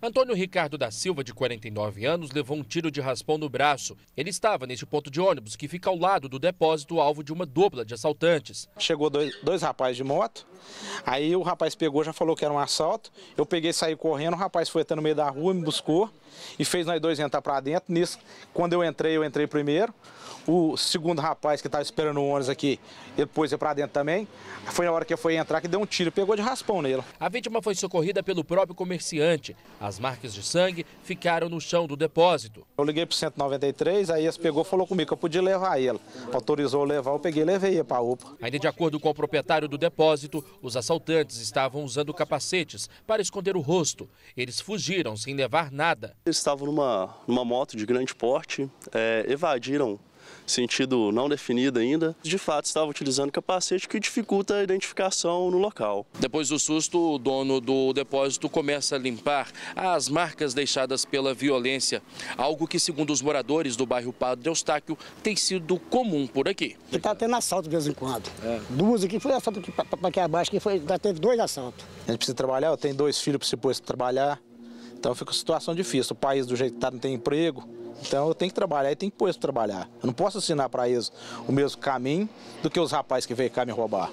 Antônio Ricardo da Silva, de 49 anos, levou um tiro de raspão no braço. Ele estava neste ponto de ônibus que fica ao lado do depósito, alvo de uma dupla de assaltantes. Chegou dois, dois rapazes de moto, aí o rapaz pegou, já falou que era um assalto. Eu peguei, e saí correndo, o rapaz foi até no meio da rua, me buscou e fez nós dois entrar para dentro. Nisso, quando eu entrei, eu entrei primeiro. O segundo rapaz que estava esperando o ônibus aqui, ele pôs para dentro também. Foi na hora que eu fui entrar que deu um tiro, pegou de raspão nele. A vítima foi socorrida pelo próprio comerciante. A as marcas de sangue ficaram no chão do depósito. Eu liguei para o 193, aí eles pegou e falou comigo que eu podia levar ele. Autorizou levar, eu peguei e levei para a UPA. Ainda de acordo com o proprietário do depósito, os assaltantes estavam usando capacetes para esconder o rosto. Eles fugiram sem levar nada. Eles estavam numa, numa moto de grande porte, é, evadiram sentido não definido ainda, de fato estava utilizando capacete que dificulta a identificação no local. Depois do susto, o dono do depósito começa a limpar as marcas deixadas pela violência, algo que, segundo os moradores do bairro Padre Eustáquio, tem sido comum por aqui. Está tendo assalto de vez em quando. É. Duas aqui, foi assalto aqui, para aqui abaixo, que foi, já tá teve dois assaltos. A gente precisa trabalhar, eu tenho dois filhos para se pôr trabalhar, então fica uma situação difícil. O país do jeito que está não tem emprego, então eu tenho que trabalhar e tenho que pôr isso trabalhar. Eu não posso ensinar para eles o mesmo caminho do que os rapazes que veio cá me roubar.